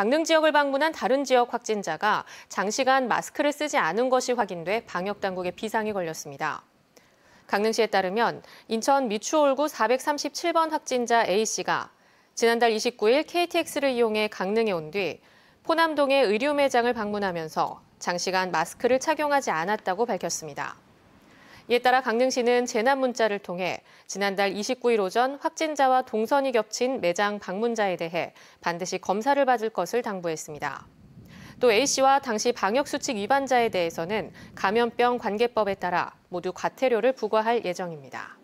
강릉 지역을 방문한 다른 지역 확진자가 장시간 마스크를 쓰지 않은 것이 확인돼 방역 당국에 비상이 걸렸습니다. 강릉시에 따르면 인천 미추홀구 437번 확진자 A씨가 지난달 29일 KTX를 이용해 강릉에 온 뒤 포남동의 의류 매장을 방문하면서 장시간 마스크를 착용하지 않았다고 밝혔습니다. 이에 따라 강릉시는 재난 문자를 통해 지난달 29일 오전 확진자와 동선이 겹친 매장 방문자에 대해 반드시 검사를 받을 것을 당부했습니다. 또 A씨와 당시 방역수칙 위반자에 대해서는 감염병 관계법에 따라 모두 과태료를 부과할 예정입니다.